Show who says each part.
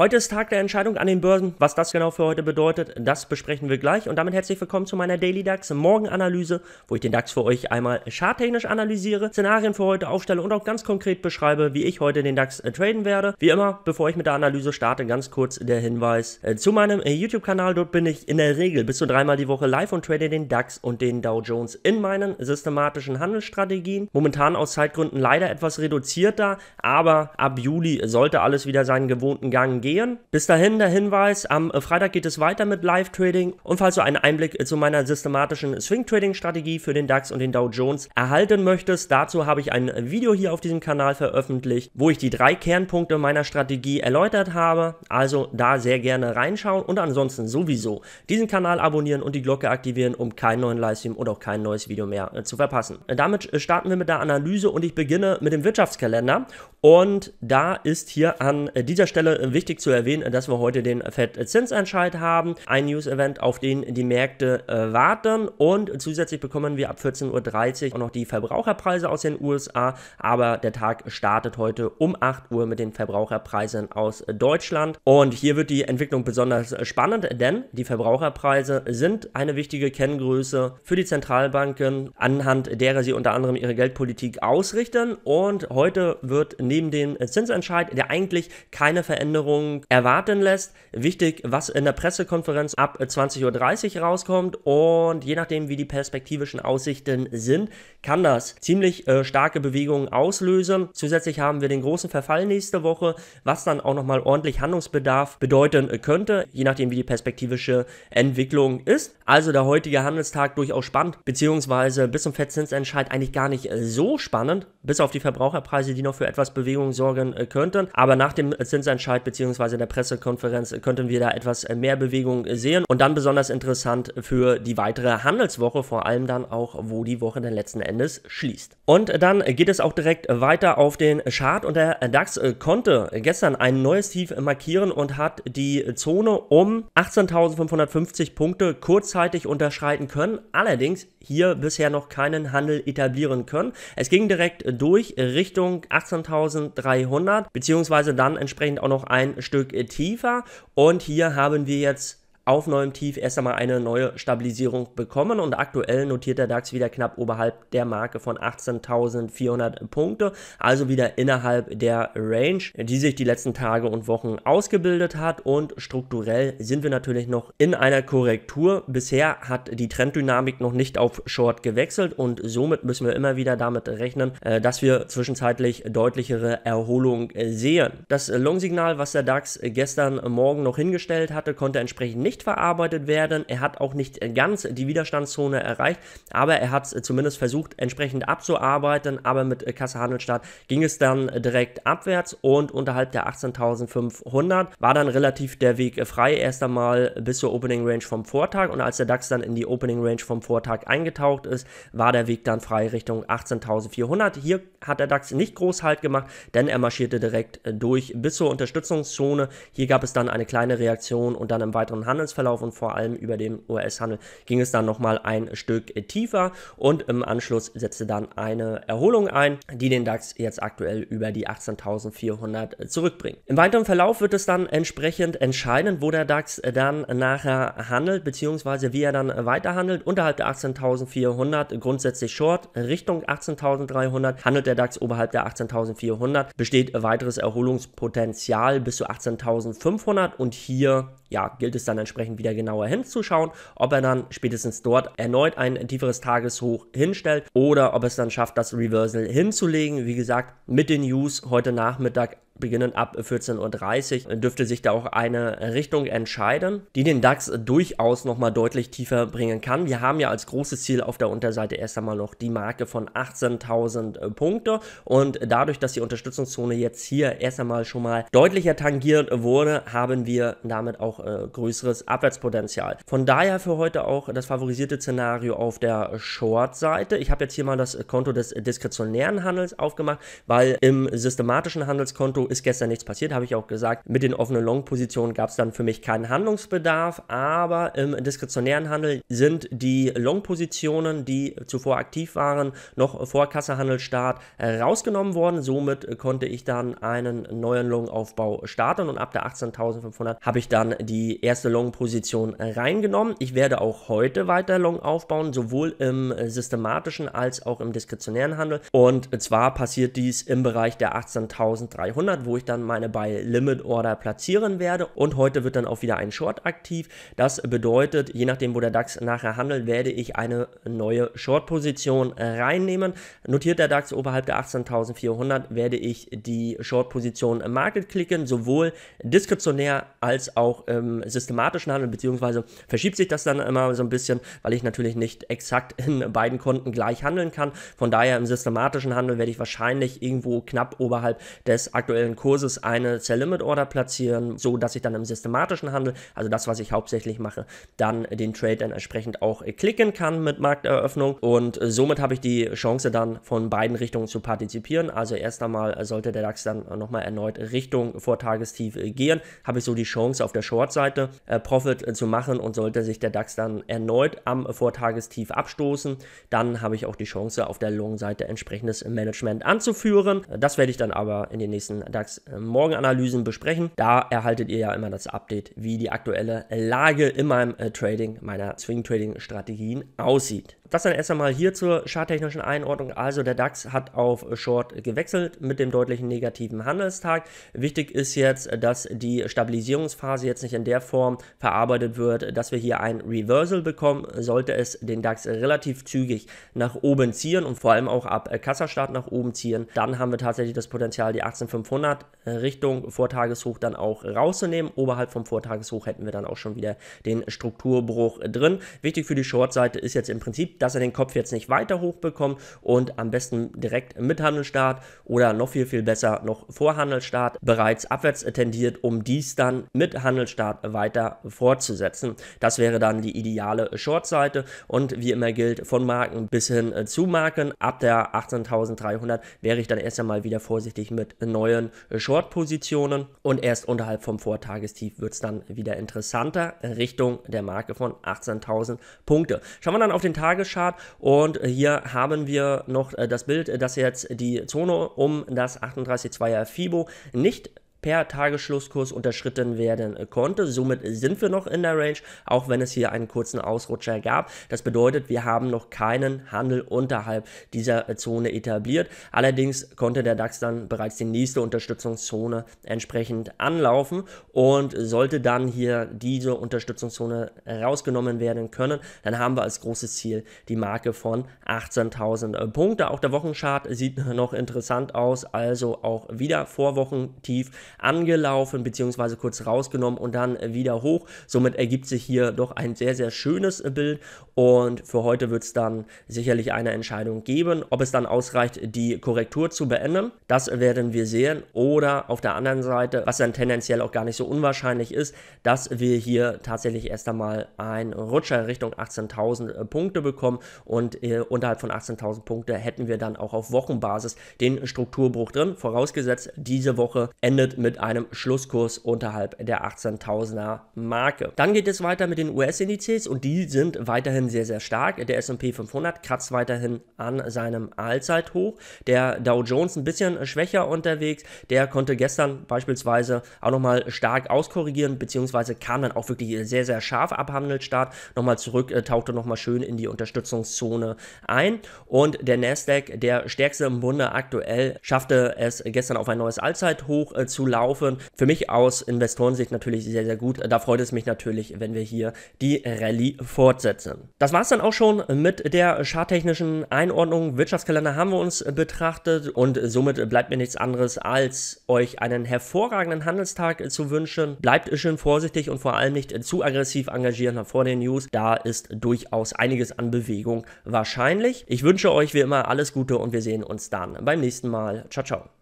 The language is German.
Speaker 1: Heute ist Tag der Entscheidung an den Börsen. Was das genau für heute bedeutet, das besprechen wir gleich. Und damit herzlich willkommen zu meiner Daily DAX Morgenanalyse, wo ich den DAX für euch einmal charttechnisch analysiere, Szenarien für heute aufstelle und auch ganz konkret beschreibe, wie ich heute den DAX äh, traden werde. Wie immer, bevor ich mit der Analyse starte, ganz kurz der Hinweis äh, zu meinem äh, YouTube-Kanal. Dort bin ich in der Regel bis zu dreimal die Woche live und trade den DAX und den Dow Jones in meinen systematischen Handelsstrategien. Momentan aus Zeitgründen leider etwas reduzierter, aber ab Juli sollte alles wieder seinen gewohnten Gang gehen gehen. Bis dahin der Hinweis, am äh, Freitag geht es weiter mit Live-Trading und falls du einen Einblick äh, zu meiner systematischen Swing-Trading-Strategie für den DAX und den Dow Jones erhalten möchtest, dazu habe ich ein Video hier auf diesem Kanal veröffentlicht, wo ich die drei Kernpunkte meiner Strategie erläutert habe, also da sehr gerne reinschauen und ansonsten sowieso diesen Kanal abonnieren und die Glocke aktivieren, um keinen neuen Livestream oder auch kein neues Video mehr äh, zu verpassen. Damit starten wir mit der Analyse und ich beginne mit dem Wirtschaftskalender und da ist hier an dieser Stelle wichtig zu erwähnen, dass wir heute den FED-Zinsentscheid haben, ein News-Event, auf den die Märkte äh, warten und zusätzlich bekommen wir ab 14.30 Uhr auch noch die Verbraucherpreise aus den USA, aber der Tag startet heute um 8 Uhr mit den Verbraucherpreisen aus Deutschland und hier wird die Entwicklung besonders spannend, denn die Verbraucherpreise sind eine wichtige Kenngröße für die Zentralbanken, anhand derer sie unter anderem ihre Geldpolitik ausrichten und heute wird neben dem Zinsentscheid, der eigentlich keine Veränderung Veröffentlichung erwarten lässt. Wichtig, was in der Pressekonferenz ab 20.30 äh, Uhr rauskommt und je nachdem, wie die perspektivischen Aussichten sind, kann das ziemlich äh, starke Bewegungen auslösen. Zusätzlich haben wir den großen Verfall nächste Woche, was dann auch nochmal ordentlich Handlungsbedarf bedeuten äh, könnte, je nachdem, wie die perspektivische Entwicklung ist. Also der heutige Handelstag durchaus spannend, beziehungsweise bis zum Fettzinsentscheid eigentlich gar nicht äh, so spannend, bis auf die Verbraucherpreise, die noch für etwas Bewegung sorgen könnten. Aber nach dem Zinsentscheid bzw bzw. der Pressekonferenz äh, könnten wir da etwas äh, mehr Bewegung äh, sehen und dann besonders interessant für die weitere Handelswoche, vor allem dann auch, wo die Woche dann letzten Endes schließt. Und dann geht es auch direkt weiter auf den Chart und der DAX konnte gestern ein neues Tief markieren und hat die Zone um 18.550 Punkte kurzzeitig unterschreiten können, allerdings hier bisher noch keinen Handel etablieren können. Es ging direkt durch Richtung 18.300 beziehungsweise dann entsprechend auch noch ein Stück äh, tiefer. Und hier haben wir jetzt auf neuem Tief erst einmal eine neue Stabilisierung bekommen und aktuell notiert der DAX wieder knapp oberhalb der Marke von 18.400 Punkte, also wieder innerhalb der Range, die sich die letzten Tage und Wochen ausgebildet hat und strukturell sind wir natürlich noch in einer Korrektur. Bisher hat die Trenddynamik noch nicht auf Short gewechselt und somit müssen wir immer wieder damit rechnen, äh, dass wir zwischenzeitlich deutlichere Erholung sehen. Das Long-Signal, was der DAX gestern Morgen noch hingestellt hatte, konnte entsprechend nicht nicht verarbeitet werden. Er hat auch nicht ganz die Widerstandszone erreicht, aber er hat es zumindest versucht, entsprechend abzuarbeiten. Aber mit Kasse Handelsstart ging es dann direkt abwärts und unterhalb der 18.500 war dann relativ der Weg frei. Erst einmal bis zur Opening Range vom Vortag und als der DAX dann in die Opening Range vom Vortag eingetaucht ist, war der Weg dann frei Richtung 18.400. Hier hat der DAX nicht groß Halt gemacht, denn er marschierte direkt durch bis zur Unterstützungszone. Hier gab es dann eine kleine Reaktion und dann im weiteren Handel Handelsverlauf und vor allem über den US-Handel ging es dann nochmal ein Stück äh, tiefer und im Anschluss setzte dann eine Erholung ein, die den DAX jetzt aktuell über die 18.400 äh, zurückbringt. Im weiteren Verlauf wird es dann entsprechend entscheidend, wo der DAX äh, dann nachher handelt, beziehungsweise wie er dann weiter handelt. Unterhalb der 18.400 grundsätzlich Short, Richtung 18.300 handelt der DAX oberhalb der 18.400, besteht weiteres Erholungspotenzial bis zu 18.500 und hier ja, gilt es dann entsprechend entsprechend wieder genauer hinzuschauen, ob er dann spätestens dort erneut ein tieferes Tageshoch hinstellt oder ob es dann schafft, das Reversal hinzulegen. Wie gesagt, mit den News heute Nachmittag beginnen ab 14.30 Uhr dürfte sich da auch eine Richtung entscheiden, die den DAX durchaus nochmal deutlich tiefer bringen kann. Wir haben ja als großes Ziel auf der Unterseite erst einmal noch die Marke von 18.000 äh, Punkte und dadurch, dass die Unterstützungszone jetzt hier erst einmal schon mal deutlicher tangiert wurde, haben wir damit auch äh, größeres Abwärtspotenzial. Von daher für heute auch das favorisierte Szenario auf der Short-Seite. Ich habe jetzt hier mal das Konto des diskretionären Handels aufgemacht, weil im systematischen Handelskonto ist gestern nichts passiert, habe ich auch gesagt. Mit den offenen Long-Positionen gab es dann für mich keinen Handlungsbedarf, aber im diskretionären Handel sind die Long-Positionen, die zuvor aktiv waren, noch vor Kassehandelstart äh, rausgenommen worden. Somit konnte ich dann einen neuen Long-Aufbau starten und ab der 18.500 habe ich dann die erste Long-Position reingenommen. Ich werde auch heute weiter Long aufbauen, sowohl im systematischen als auch im diskretionären Handel. Und zwar passiert dies im Bereich der 18.300. Monat, wo ich dann meine Buy Limit Order platzieren werde. Und heute wird dann auch wieder ein Short aktiv. Das bedeutet, je nachdem, wo der DAX nachher handelt, werde ich eine neue Short-Position reinnehmen. Notiert der DAX oberhalb der 18.400, werde ich die Short-Position im Market klicken, sowohl diskretionär als auch im ähm, systematischen Handel, beziehungsweise verschiebt sich das dann immer so ein bisschen, weil ich natürlich nicht exakt in beiden Konten gleich handeln kann. Von daher im systematischen Handel werde ich wahrscheinlich irgendwo knapp oberhalb des aktuellen aktuellen Kurses eine Sell Limit Order platzieren, so dass ich dann im systematischen Handel, also das, was ich hauptsächlich mache, dann den Trade dann entsprechend auch äh, klicken kann mit Markteröffnung und äh, somit habe ich die Chance dann von beiden Richtungen zu partizipieren. Also erst einmal sollte der DAX dann nochmal erneut Richtung Vortagestief äh, gehen, habe ich so die Chance auf der Short-Seite Profit zu machen und sollte sich der DAX dann erneut am Vortagestief abstoßen, dann habe ich auch die Chance auf der Long-Seite entsprechendes Management anzuführen. Das werde ich dann aber in den nächsten DAX-Morgenanalysen äh, besprechen. Da erhaltet ihr ja immer das Update, wie die aktuelle Lage in meinem äh, Trading, meiner Swing-Trading-Strategien aussieht. Das dann erst einmal hier zur charttechnischen Einordnung. Also der DAX hat auf Short gewechselt mit dem deutlichen negativen Handelstag. Wichtig ist jetzt, dass die Stabilisierungsphase jetzt nicht in der Form verarbeitet wird, dass wir hier ein Reversal bekommen. Sollte es den DAX relativ zügig nach oben ziehen und vor allem auch ab Kassastart nach oben ziehen, dann haben wir tatsächlich das Potenzial, die 18500 Richtung Vortageshoch dann auch rauszunehmen. Oberhalb vom Vortageshoch hätten wir dann auch schon wieder den Strukturbruch drin. Wichtig für die Short-Seite ist jetzt im Prinzip dass er den Kopf jetzt nicht weiter hochbekommt und am besten direkt mit Handelstart oder noch viel, viel besser noch vor Handelstart bereits abwärts tendiert, um dies dann mit Handelstart weiter fortzusetzen. Das wäre dann die ideale Shortseite und wie immer gilt, von Marken bis hin äh, zu Marken. Ab der 18.300 wäre ich dann erst einmal wieder vorsichtig mit neuen Short-Positionen und erst unterhalb vom Vortagestief wird es dann wieder interessanter Richtung der Marke von 18.000 Punkte. Schauen wir dann auf den Tages angeschaut und hier haben wir noch äh, das Bild, äh, dass jetzt die Zone um das 38.2er FIBO nicht per Tagesschlusskurs unterschritten werden äh, konnte. Somit sind wir noch in der Range, auch wenn es hier einen kurzen Ausrutscher gab. Das bedeutet, wir haben noch keinen Handel unterhalb dieser äh, Zone etabliert. Allerdings konnte der DAX dann bereits die nächste Unterstützungszone entsprechend anlaufen und sollte dann hier diese Unterstützungszone rausgenommen werden können, dann haben wir als großes Ziel die Marke von 18.000 äh, Punkte. Auch der Wochenchart sieht noch interessant aus, also auch wieder Vorwochentief angelaufen bzw. kurz rausgenommen und dann wieder hoch. Somit ergibt sich hier doch ein sehr, sehr schönes Bild und für heute wird es dann sicherlich eine Entscheidung geben. Ob es dann ausreicht, die Korrektur zu beenden, das werden wir sehen. Oder auf der anderen Seite, was dann tendenziell auch gar nicht so unwahrscheinlich ist, dass wir hier tatsächlich erst einmal einen Rutscher Richtung 18.000 äh, Punkte bekommen und äh, unterhalb von 18.000 Punkte hätten wir dann auch auf Wochenbasis den Strukturbruch drin, vorausgesetzt diese Woche endet mit einem Schlusskurs unterhalb der 18.000er Marke. Dann geht es weiter mit den US-Indizes und die sind weiterhin sehr, sehr stark. Der S&P 500 kratzt weiterhin an seinem Allzeithoch. Der Dow Jones ein bisschen schwächer unterwegs. Der konnte gestern beispielsweise auch nochmal stark auskorrigieren, beziehungsweise kam dann auch wirklich sehr, sehr scharf ab Handelstart. Nochmal zurück, äh, tauchte nochmal schön in die Unterstützungszone ein. Und der Nasdaq, der stärkste im Bunde aktuell, schaffte es gestern auf ein neues Allzeithoch äh, zu laufen. Für mich aus Investorensicht natürlich sehr, sehr gut. Da freut es mich natürlich, wenn wir hier die Rallye fortsetzen. Das war es dann auch schon mit der charttechnischen Einordnung. Wirtschaftskalender haben wir uns betrachtet und somit bleibt mir nichts anderes, als euch einen hervorragenden Handelstag zu wünschen. Bleibt schön vorsichtig und vor allem nicht zu aggressiv engagieren vor den News. Da ist durchaus einiges an Bewegung wahrscheinlich. Ich wünsche euch wie immer alles Gute und wir sehen uns dann beim nächsten Mal. Ciao, ciao.